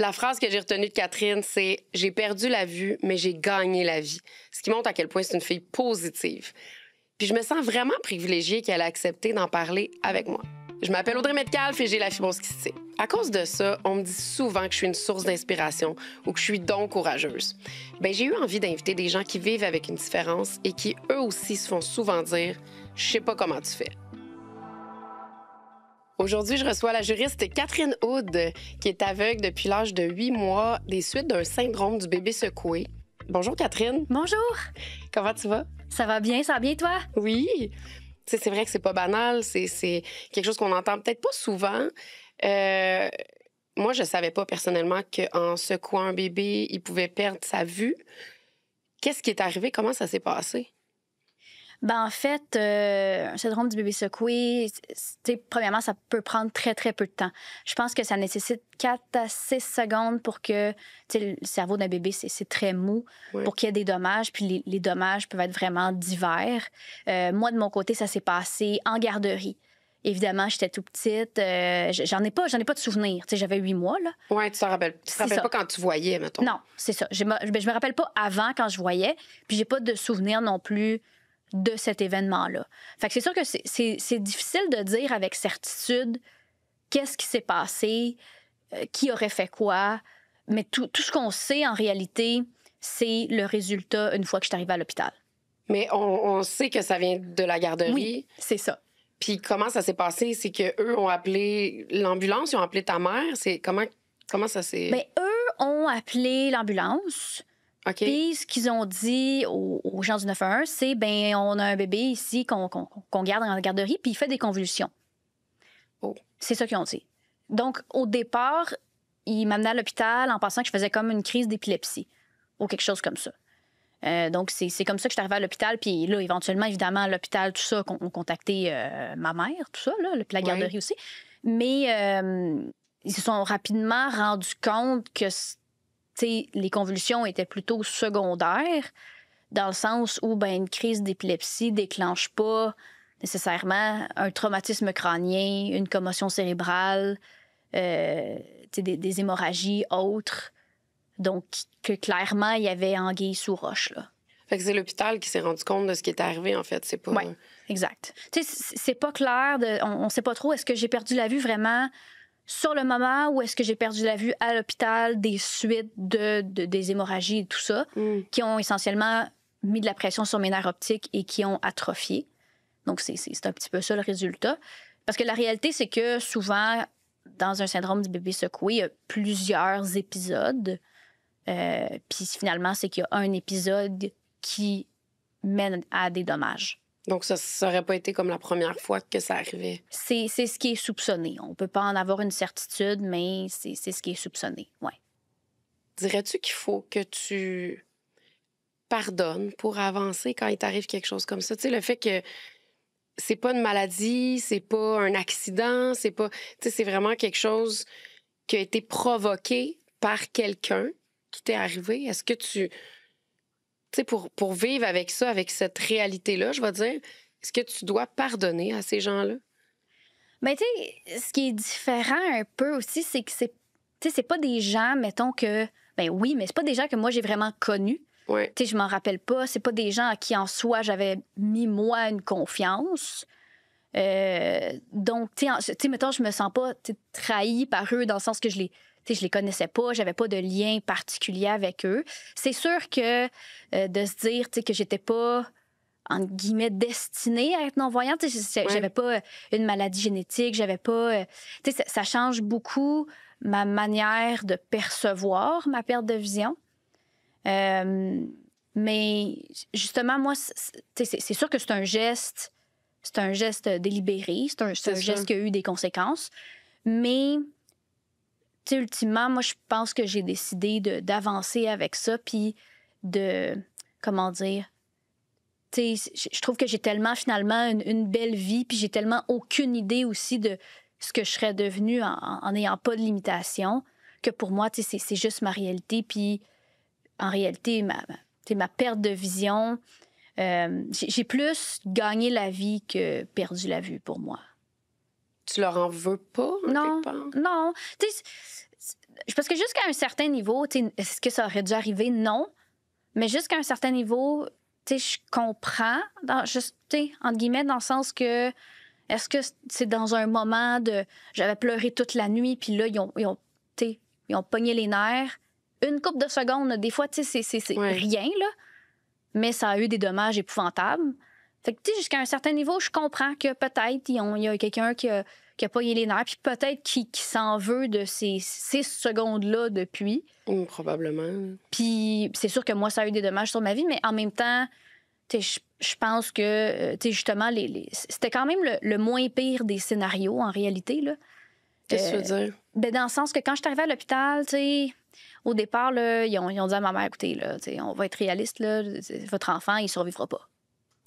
La phrase que j'ai retenue de Catherine, c'est J'ai perdu la vue, mais j'ai gagné la vie. Ce qui montre à quel point c'est une fille positive. Puis je me sens vraiment privilégiée qu'elle ait accepté d'en parler avec moi. Je m'appelle Audrey Metcalf et j'ai la fibrosquistie. À cause de ça, on me dit souvent que je suis une source d'inspiration ou que je suis donc courageuse. Ben j'ai eu envie d'inviter des gens qui vivent avec une différence et qui eux aussi se font souvent dire je sais pas comment tu fais. Aujourd'hui, je reçois la juriste Catherine Hood, qui est aveugle depuis l'âge de 8 mois des suites d'un syndrome du bébé secoué. Bonjour Catherine. Bonjour. Comment tu vas? Ça va bien, ça va bien toi? Oui. C'est vrai que c'est pas banal, c'est quelque chose qu'on entend peut-être pas souvent. Euh, moi, je savais pas personnellement qu'en secouant un bébé, il pouvait perdre sa vue. Qu'est-ce qui est arrivé? Comment ça s'est passé? Ben, en fait, euh, un syndrome du bébé secoué, premièrement, ça peut prendre très, très peu de temps. Je pense que ça nécessite 4 à 6 secondes pour que le cerveau d'un bébé, c'est très mou, pour qu'il y ait des dommages. Puis les, dommages peuvent être vraiment divers. Euh, moi, de mon côté, ça s'est passé en garderie. Évidemment, j'étais tout petite. Euh, j'en ai pas, ai pas de souvenir. j'avais huit mois là. tu te rappelles, tu te rappelles pas quand tu voyais, mettons. Non, c'est ça. Je me, ben, me rappelle pas avant quand je voyais, puis j'ai pas de souvenirs non plus de cet événement-là. Fait c'est sûr que c'est difficile de dire avec certitude qu'est-ce qui s'est passé, euh, qui aurait fait quoi, mais tout, ce qu'on sait en réalité, c'est le résultat une fois que je suis arrivée à l'hôpital. Mais on, sait que ça vient de la garderie. Oui, c'est ça. Puis comment ça s'est passé? C'est que eux ont appelé l'ambulance, ils ont appelé ta mère. C'est comment, comment ça s'est... Mais ben, eux ont appelé l'ambulance. Puis ce qu'ils ont dit aux, gens du 911, c'est ben on a un bébé ici qu'on garde dans garde en garderie, puis il fait des convulsions. Oh. C'est ça qu'ils ont dit. Donc au départ, il m'amenaient à l'hôpital en pensant que je faisais comme une crise d'épilepsie ou quelque chose comme ça. Euh, donc, c'est comme ça que je suis arrivée à l'hôpital. Puis là, éventuellement, évidemment, l'hôpital, tout ça, on, contacté euh, ma mère, tout ça, là, la garderie aussi. Mais euh, ils se sont rapidement rendus compte que les convulsions étaient plutôt secondaires, dans le sens où ben, une crise d'épilepsie déclenche pas nécessairement un traumatisme crânien, une commotion cérébrale, euh, des, hémorragies autres. Donc, que clairement, il y avait anguille sous roche. Là. c'est l'hôpital qui s'est rendu compte de ce qui est arrivé, en fait. C'est pas. exact. c'est pas clair. on, on sait pas trop. Est-ce que j'ai perdu la vue vraiment? sur le moment où est-ce que j'ai perdu la vue à l'hôpital des suites de, des hémorragies et tout ça, mm. qui ont essentiellement mis de la pression sur mes nerfs optiques et qui ont atrophié. Donc, c'est un petit peu ça le résultat. Parce que la réalité, c'est que souvent, dans un syndrome du bébé secoué, il y a plusieurs épisodes. Euh, puis finalement, c'est qu'il y a un épisode qui mène à des dommages. Donc, ça n'aurait pas été comme la première fois que ça arrivait. C'est ce qui est soupçonné. On ne peut pas en avoir une certitude, mais c'est ce qui est soupçonné, oui. Dirais-tu qu'il faut que tu pardonnes pour avancer quand il t'arrive quelque chose comme ça? Tu sais, le fait que c'est pas une maladie, c'est pas un accident, c'est pas. Tu sais, c'est vraiment quelque chose qui a été provoqué par quelqu'un qui t'est arrivé. Est-ce que tu sais, pour, pour vivre avec ça, avec cette réalité-là, je vais dire, est-ce que tu dois pardonner à ces gens-là? Mais ben, tu sais, ce qui est différent un peu aussi, c'est que c'est, c'est pas des gens, mettons que, ben oui, mais c'est pas des gens que moi j'ai vraiment connus. Ouais. Tu sais, je m'en rappelle pas. C'est pas des gens à qui en soi j'avais mis moi une confiance. Euh, donc, tu sais, mettons, je me sens pas trahi par eux dans le sens que je les je je les connaissais pas, j'avais pas de lien particulier avec eux. C'est sûr que euh, de se dire, tu sais, que j'étais pas entre guillemets destinée à être non-voyante, j'avais n'avais pas euh, une maladie génétique, j'avais pas, euh, ça, change beaucoup ma manière de percevoir ma perte de vision. mais justement, moi, c'est sûr que c'est un geste, c'est un geste délibéré, c'est un geste qui a eu des conséquences, mais ultimement, moi, je pense que j'ai décidé d'avancer avec ça, puis de, comment dire, tu sais, je trouve que j'ai tellement finalement une, belle vie, puis j'ai tellement aucune idée aussi de ce que je serais devenue en n'ayant pas de limitation, que pour moi, tu sais, c'est juste ma réalité, puis en réalité, ma, ma perte de vision, euh, j'ai plus gagné la vie que perdu la vue pour moi tu leur en veux pas? Non. Pas... Non. Tu parce que jusqu'à un certain niveau, est-ce que ça aurait dû arriver? Non. Mais jusqu'à un certain niveau, tu je comprends, dans, juste, entre guillemets, dans le sens que est-ce que c'est dans un moment de j'avais pleuré toute la nuit, puis là, ils ont, ils ont, ils pogné les nerfs. Une coupe de secondes, des fois, tu c'est rien, là. Mais ça a eu des dommages épouvantables. Fait que, tu jusqu'à un certain niveau, je comprends que peut-être il y a quelqu'un qui a, pas eu les nerfs, puis peut-être qui, s'en veut de ces six secondes-là depuis. Ou probablement. Puis c'est sûr que moi, ça a eu des dommages sur ma vie, mais en même temps, tu sais, je pense que, euh, tu sais, justement, les, c'était quand même le, moins pire des scénarios, en réalité, là. Qu'est-ce que tu veux euh, dire? Ben, dans le sens que quand je suis arrivée à l'hôpital, tu sais, au départ, là, ils, ont, dit à ma mère, écoutez, là, on va être réaliste, là, votre enfant, il survivra pas.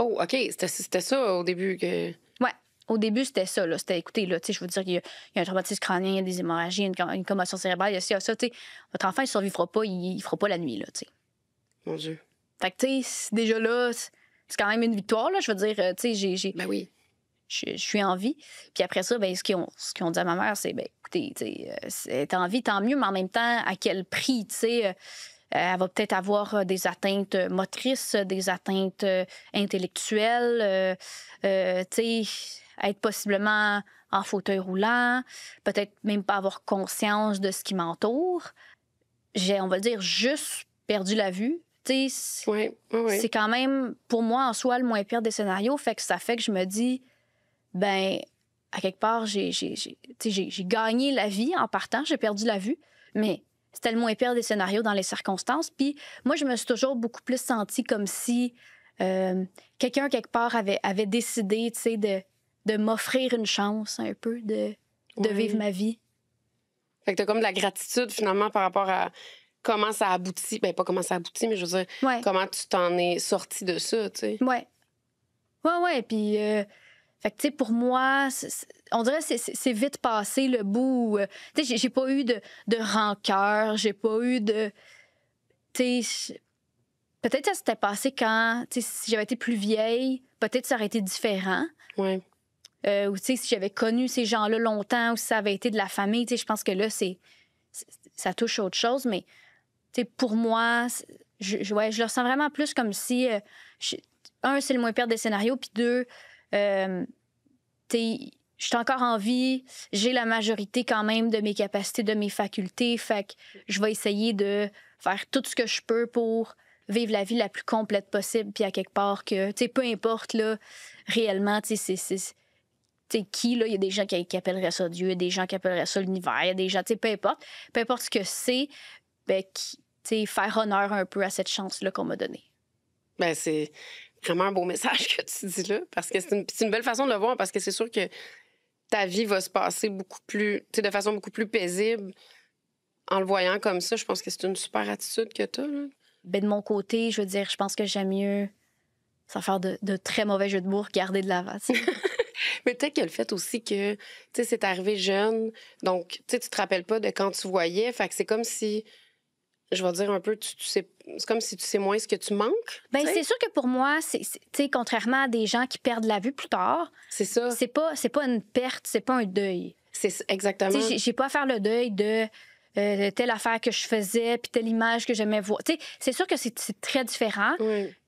Oh, OK. C'était ça au début que. Ouais. Au début, c'était ça. Là. C'était, écoutez, là, je veux dire, il y, a, un traumatisme crânien, il y a des hémorragies, une, commotion cérébrale, il y a, ça, Votre enfant, il survivra pas, il, fera pas la nuit. Là, sais Mon Dieu. Fait que, tu sais, déjà là, c'est quand même une victoire. Là, je veux dire, euh, tu sais, j'ai. Ben oui. Je, suis en vie. Puis après ça, ben, ce qu'ils ont, dit à ma mère, c'est, ben, écoutez, tu sais, t'es euh, en vie, tant mieux, mais en même temps, à quel prix, tu sais. Euh, euh, elle va peut-être avoir euh, des atteintes euh, motrices, des atteintes intellectuelles, être possiblement en fauteuil roulant, peut-être même pas avoir conscience de ce qui m'entoure. J'ai, on va dire, juste perdu la vue. c'est quand même, pour moi, en soi, le moins pire des scénarios. Fait que ça fait que je me dis, ben, à quelque part, j'ai, j'ai, j'ai gagné la vie en partant, j'ai perdu la vue, mais c'était le moins pire des scénarios dans les circonstances. Puis moi, je me suis toujours beaucoup plus sentie comme si euh, quelqu'un, quelque part, avait, avait décidé, tu de, m'offrir une chance un peu, de, vivre ma vie. Fait que t'as comme de la gratitude, finalement, par rapport à comment ça aboutit. Ben, pas comment ça aboutit, mais je veux dire, comment tu t'en es sorti de ça, tu sais. Ouais. Ouais, ouais. Puis... Euh, fait que, tu sais, pour moi, on dirait que c'est vite passé le bout. Euh, tu sais, j'ai pas eu de, de rancœur, j'ai pas eu de. Tu sais, peut-être ça s'était passé quand, tu sais, si j'avais été plus vieille, peut-être ça aurait été différent. Oui. Euh, ou, tu sais, si j'avais connu ces gens-là longtemps ou si ça avait été de la famille, tu sais, je pense que là, c'est. Ça touche à autre chose, mais, tu sais, pour moi, je, ouais, je le ressens vraiment plus comme si. Euh, un, c'est le moins pire des scénarios, puis deux, euh, je suis encore en vie, j'ai la majorité quand même de mes capacités, de mes facultés, fait que je vais essayer de faire tout ce que je peux pour vivre la vie la plus complète possible, puis à quelque part que, tu sais, peu importe, là, réellement, tu sais, c'est qui, là, il y a des gens qui, appelleraient ça Dieu, il y a des gens qui appelleraient ça l'univers, il y a des gens, tu sais, peu importe, peu importe ce que c'est, ben, tu sais, faire honneur un peu à cette chance-là qu'on m'a donnée. Ben, c'est vraiment un beau message que tu dis là, parce que c'est une, belle façon de le voir, parce que c'est sûr que ta vie va se passer beaucoup plus, tu de façon beaucoup plus paisible en le voyant comme ça. Je pense que c'est une super attitude que tu as. Ben, de mon côté, je veux dire, je pense que j'aime mieux, sans faire de, très mauvais jeux de bourre, garder de la vase. Mais peut-être que le fait aussi que, tu sais, c'est arrivé jeune, donc, tu sais, tu te rappelles pas de quand tu voyais, fait que c'est comme si je vais dire un peu, tu, sais, c'est comme si tu sais moins ce que tu manques. Ben c'est sûr que pour moi, c'est, contrairement à des gens qui perdent la vue plus tard, c'est ça. C'est pas, c'est pas une perte, c'est pas un deuil. C'est exactement. J'ai, j'ai pas à faire le deuil euh, de telle affaire que je faisais, puis telle image que j'aimais voir. c'est sûr que c'est, très différent.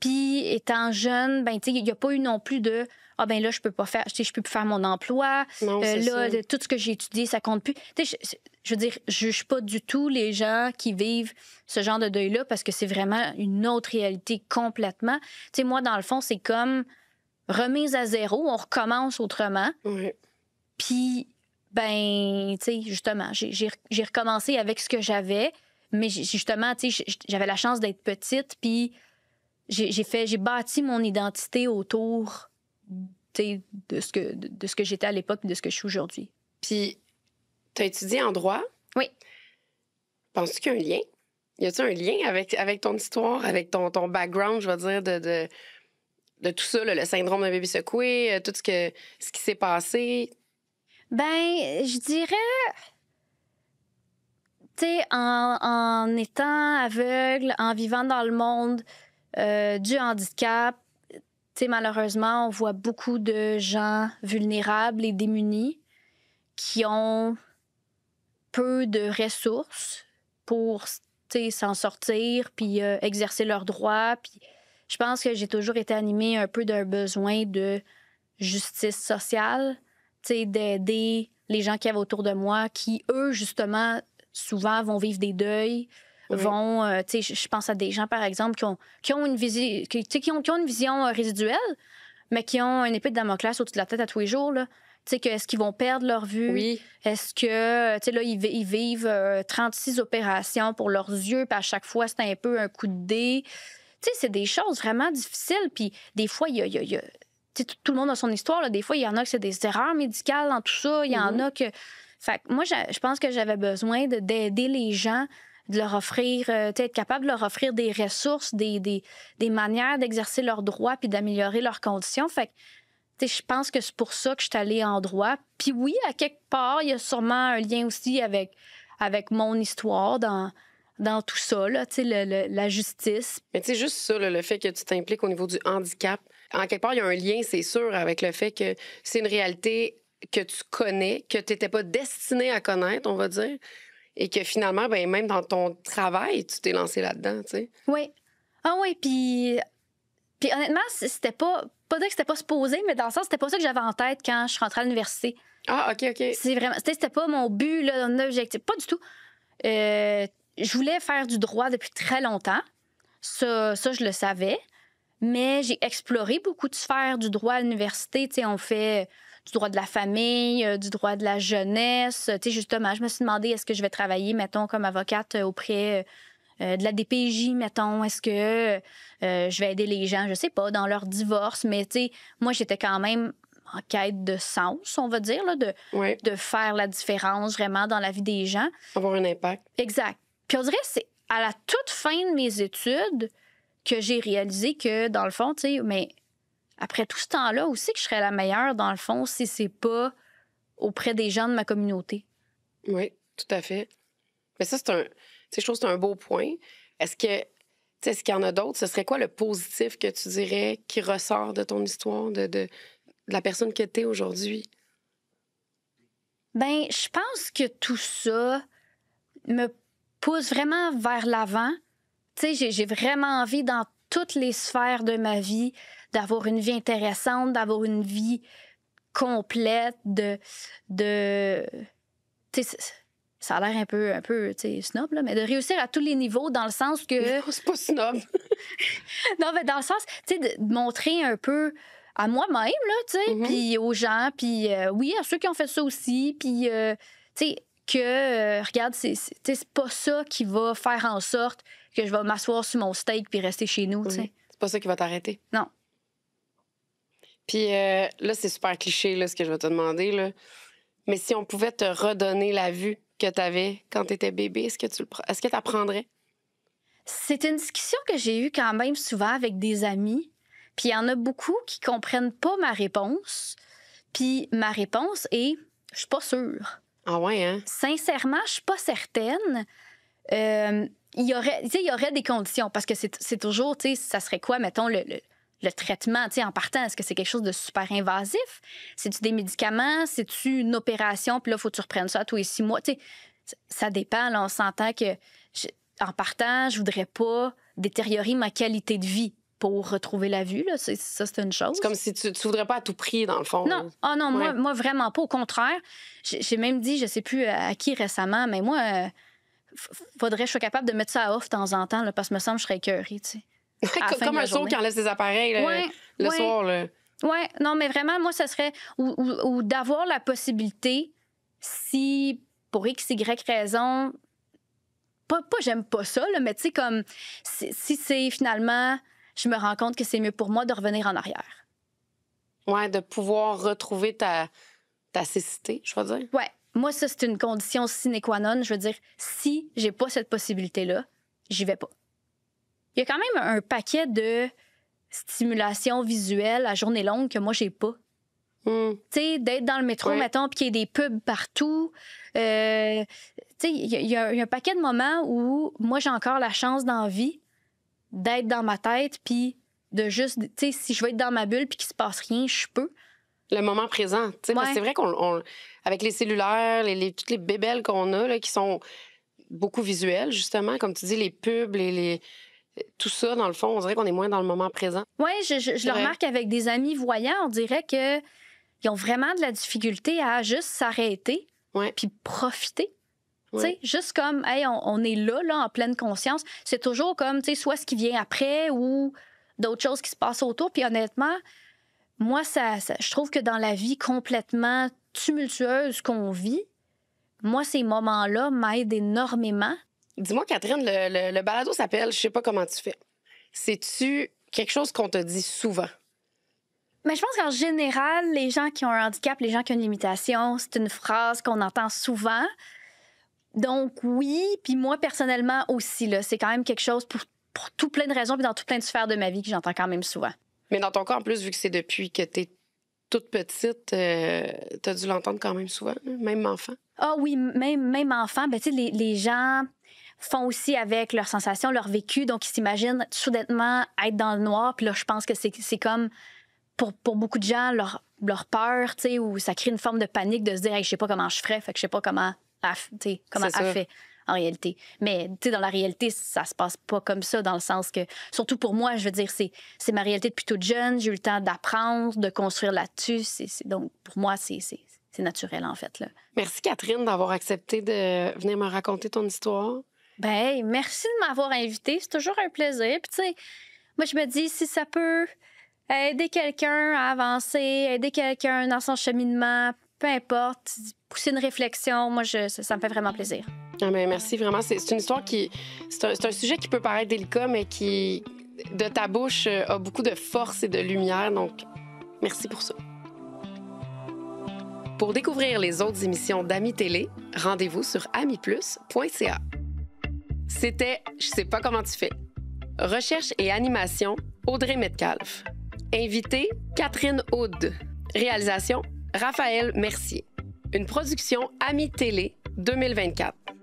Puis étant jeune, ben il y a pas eu non plus de ah ben là je peux pas faire, je peux plus faire mon emploi. Non, euh, là tout ce que j'ai étudié ça compte plus je veux dire, je juge pas du tout les gens qui vivent ce genre de deuil-là parce que c'est vraiment une autre réalité complètement. Tu sais, moi, dans le fond, c'est comme remise à zéro, on recommence autrement. Puis, ben, tu sais, justement, j'ai recommencé avec ce que j'avais, mais justement, tu sais, j'avais la chance d'être petite, puis j'ai fait, j'ai bâti mon identité autour de ce que, de ce que j'étais à l'époque et de ce que je suis aujourd'hui. Puis tu as étudié en droit? Oui. Penses-tu qu'il y a un lien? Y a-t-il un lien avec, avec ton histoire, avec ton, ton background, je veux dire, de, de, tout ça, le syndrome d'un bébé secoué, euh, tout ce, que, ce qui s'est passé? Ben, je dirais. Tu sais, en, étant aveugle, en vivant dans le monde euh, du handicap, tu malheureusement, on voit beaucoup de gens vulnérables et démunis qui ont peu de ressources pour s'en sortir, puis euh, exercer leurs droits. Puis je pense que j'ai toujours été animée un peu d'un besoin de justice sociale, d'aider les gens qui avaient autour de moi, qui eux justement souvent vont vivre des deuils. vont, euh, je pense à des gens, par exemple, qui ont, qui ont, une, visi qui, qui ont, qui ont une vision euh, résiduelle, mais qui ont une épée de Damoclès au-dessus de la tête à tous les jours, là, est-ce qu'ils vont perdre leur vue? Est-ce que, euh, tu là, ils, vivent 36 euh, opérations pour leurs yeux, puis à chaque fois, c'est un peu un coup de dé. c'est des choses vraiment difficiles, puis des fois, il y a. tout, le monde a son histoire. Des fois, il y en a que c'est des erreurs médicales dans tout ça. Il y en mm-hmm. a que. moi, je pense que j'avais besoin d'aider les gens de leur offrir, euh, être capable de leur offrir des ressources, des, manières d'exercer leurs droits puis d'améliorer leurs conditions. Fait je pense que c'est pour ça que je suis allée en droit. Puis oui, à quelque part, il y a sûrement un lien aussi avec, avec mon histoire dans, dans tout ça, la justice. Mais tu sais, juste ça, le fait que tu t'impliques au niveau du handicap, en quelque part, il y a un lien, c'est sûr, avec le fait que c'est une réalité que tu connais, que tu n'étais pas destiné à connaître, on va dire, et que finalement, ben, même dans ton travail, tu t'es lancé là-dedans, Oui. Ah oui, puis... Puis honnêtement, c'était pas pas dire que c'était pas poser mais dans le sens, c'était pas ça que j'avais en tête quand je suis rentrée à l'université. Ah, OK, OK. C'est vraiment, c'était pas mon but, là, mon objectif. Pas du tout. Euh, je voulais faire du droit depuis très longtemps. Ça, ça je le savais. Mais j'ai exploré beaucoup de sphères du droit à l'université. Tu sais, on fait euh, du droit de la famille, euh, du droit de la jeunesse. Tu sais, justement, je me suis demandé est-ce que je vais travailler, mettons, comme avocate euh, auprès euh, de la DPJ, mettons, est-ce que euh, je vais aider les gens, je sais pas, dans leur divorce, mais tu moi j'étais quand même en quête de sens, on va dire, là, de, de faire la différence vraiment dans la vie des gens. Avoir un impact. Exact. Puis on dirait c'est à la toute fin de mes études que j'ai réalisé que, dans le fond, tu sais, mais après tout ce temps-là aussi, que je serais la meilleure, dans le fond, si c'est pas auprès des gens de ma communauté. Oui, tout à fait. Mais ça, c'est un, je trouve c'est un beau point. Est-ce que est-ce qu'il y en a d'autres? Ce serait quoi le positif que tu dirais qui ressort de ton histoire, de, la personne que tu es aujourd'hui? Ben, je pense que tout ça me pousse vraiment vers l'avant. Tu sais, j'ai vraiment envie dans toutes les sphères de ma vie d'avoir une vie intéressante, d'avoir une vie complète, de, de, ça a l'air un peu, un peu snob, là, mais de réussir à tous les niveaux dans le sens que. Non, c'est pas snob. non, mais dans le sens, tu sais, de montrer un peu à moi-même, là, tu sais, mm-hmm. puis aux gens, puis euh, oui, à ceux qui ont fait ça aussi, puis, euh, tu sais, que, euh, regarde, c'est, pas ça qui va faire en sorte que je vais m'asseoir sur mon steak puis rester chez nous, mm-hmm. C'est pas ça qui va t'arrêter. Non. Puis là, c'est super cliché, là, ce que je vais te demander, là. Mais si on pouvait te redonner la vue que tu avais quand tu étais bébé, est-ce que tu est-ce que apprendrais? C'est une discussion que j'ai eue quand même souvent avec des amis. Puis il y en a beaucoup qui comprennent pas ma réponse. Puis ma réponse est je suis pas sûre. Ah ouais, hein? Sincèrement, je suis pas certaine. Euh, il y aurait, il y aurait des conditions parce que c'est toujours, tu sais, ça serait quoi, mettons, le, le traitement, tu sais, en partant, est-ce que c'est quelque chose de super invasif? C'est-tu des médicaments? C'est-tu une opération? Puis là, faut que tu reprennes ça tous les six mois. Tu sais, ça dépend. on s'entend que, en partant, je voudrais pas détériorer ma qualité de vie pour retrouver la vue. Là. ça, c'est une chose. C'est comme si tu ne voudrais pas à tout prix, dans le fond. Non, oh non moi, vraiment pas. Au contraire, j'ai, même dit, je sais plus à qui récemment, mais moi... il euh, faudrait que je sois capable de mettre ça à off de temps en temps, parce que me semble que je serais écœurée, tu sais. Comme un saut qui enlève ses appareils le soir. Là. non, mais vraiment, moi, ce serait. Ou, d'avoir la possibilité, si pour X, Y raison, pas, pas j'aime pas ça, là, mais tu sais, comme si, c'est finalement, je me rends compte que c'est mieux pour moi de revenir en arrière. Ouais, de pouvoir retrouver ta, ta cécité, je veux dire. Ouais. Moi, ça, c'est une condition sine qua non. Je veux dire, si j'ai pas cette possibilité-là, j'y vais pas il y a quand même un paquet de stimulation visuelle à journée longue que moi, j'ai pas. Hmm. Tu sais, d'être dans le métro, mettons, puis qu'il y ait des pubs partout. Euh, tu sais, il y, a un paquet de moments où moi, j'ai encore la chance d'envie d'être dans ma tête, puis de juste, tu sais, si je veux être dans ma bulle puis qu'il se passe rien, je peux. Le moment présent, tu sais, c'est vrai qu'on, avec les cellulaires, les, toutes les bébelles qu'on a, là, qui sont beaucoup visuelles, justement, comme tu dis, les pubs, et les tout ça, dans le fond, on dirait qu'on est moins dans le moment présent. Oui, je, le remarque avec des amis voyants, on dirait qu'ils ont vraiment de la difficulté à juste s'arrêter puis profiter. Juste comme, hey, on, est là, là, en pleine conscience. C'est toujours comme, tu sais, soit ce qui vient après ou d'autres choses qui se passent autour. Puis honnêtement, moi, je trouve que dans la vie complètement tumultueuse qu'on vit, moi, ces moments-là m'aident énormément Dis-moi, Catherine, le, le, balado s'appelle Je sais pas comment tu fais. C'est-tu quelque chose qu'on te dit souvent? Mais je pense qu'en général, les gens qui ont un handicap, les gens qui ont une limitation, c'est une phrase qu'on entend souvent. Donc oui, puis moi personnellement aussi, c'est quand même quelque chose pour, tout plein de raisons, puis dans tout plein de sphères de ma vie que j'entends quand même souvent. Mais dans ton cas, en plus, vu que c'est depuis que tu es toute petite, euh, tu as dû l'entendre quand même souvent, hein, même enfant. Ah oui, même, enfant, ben, tu sais, les, les gens font aussi avec leurs sensations, leur vécu. Donc, ils s'imaginent soudainement être dans le noir. Puis là, je pense que c'est comme, pour, pour, beaucoup de gens, leur, leur peur, tu sais, ou ça crée une forme de panique de se dire, je sais pas comment je ferais, fait que je sais pas comment, tu comment fait en réalité. Mais tu sais, dans la réalité, ça se passe pas comme ça, dans le sens que, surtout pour moi, je veux dire, c'est, ma réalité depuis toute jeune. J'ai eu le temps d'apprendre, de construire là-dessus. C'est, donc, pour moi, c'est, c'est, naturel, en fait. Là. Merci, Catherine, d'avoir accepté de venir me raconter ton histoire. Ben, merci de m'avoir invité. C'est toujours un plaisir. Puis, tu sais, moi, je me dis, si ça peut aider quelqu'un à avancer, aider quelqu'un dans son cheminement, peu importe, pousser une réflexion, moi, je, ça, me fait vraiment plaisir. Ah ben, merci vraiment. C'est une histoire qui. C'est un sujet qui peut paraître délicat, mais qui, de ta bouche, euh, a beaucoup de force et de lumière. Donc, merci pour ça. Pour découvrir les autres émissions d'Ami Télé, rendez-vous sur amiplus.ca. C'était Je sais pas comment tu fais. Recherche et animation, Audrey Metcalf. Invité, Catherine Houde. Réalisation, Raphaël Mercier. Une production Ami Télé 2024.